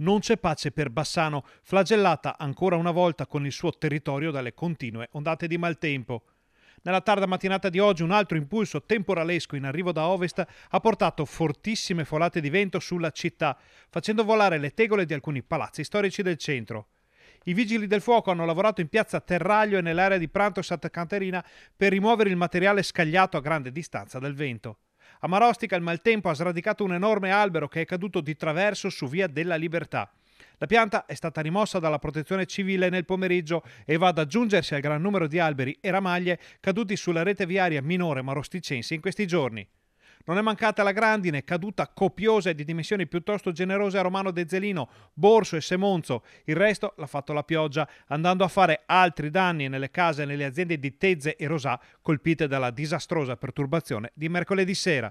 Non c'è pace per Bassano, flagellata ancora una volta con il suo territorio dalle continue ondate di maltempo. Nella tarda mattinata di oggi un altro impulso temporalesco in arrivo da ovest ha portato fortissime folate di vento sulla città, facendo volare le tegole di alcuni palazzi storici del centro. I vigili del fuoco hanno lavorato in piazza Terraglio e nell'area di Pranto Santa Caterina per rimuovere il materiale scagliato a grande distanza dal vento. A Marostica il maltempo ha sradicato un enorme albero che è caduto di traverso su Via della Libertà. La pianta è stata rimossa dalla protezione civile nel pomeriggio e va ad aggiungersi al gran numero di alberi e ramaglie caduti sulla rete viaria minore marosticense in questi giorni. Non è mancata la grandine, caduta copiosa e di dimensioni piuttosto generose a Romano De Zelino, Borso e Semonzo. Il resto l'ha fatto la pioggia, andando a fare altri danni nelle case e nelle aziende di Tezze e Rosà colpite dalla disastrosa perturbazione di mercoledì sera.